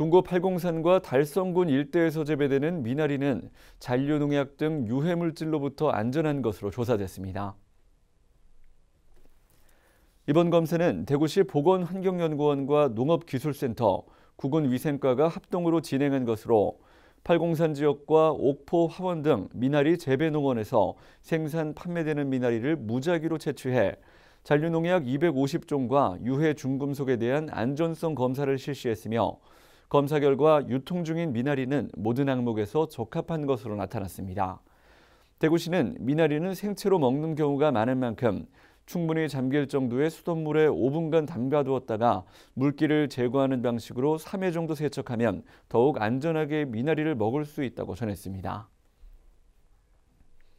동고 팔공산과 달성군 일대에서 재배되는 미나리는 잔류농약 등 유해물질로부터 안전한 것으로 조사됐습니다. 이번 검사는 대구시 보건환경연구원과 농업기술센터, 국군위생과가 합동으로 진행한 것으로 팔공산 지역과 옥포, 화원 등 미나리 재배 농원에서 생산 판매되는 미나리를 무작위로 채취해 잔류농약 250종과 유해 중금속에 대한 안전성 검사를 실시했으며 검사 결과 유통 중인 미나리는 모든 항목에서 적합한 것으로 나타났습니다. 대구시는 미나리는 생채로 먹는 경우가 많은 만큼 충분히 잠길 정도의 수돗물에 5분간 담가두었다가 물기를 제거하는 방식으로 3회 정도 세척하면 더욱 안전하게 미나리를 먹을 수 있다고 전했습니다.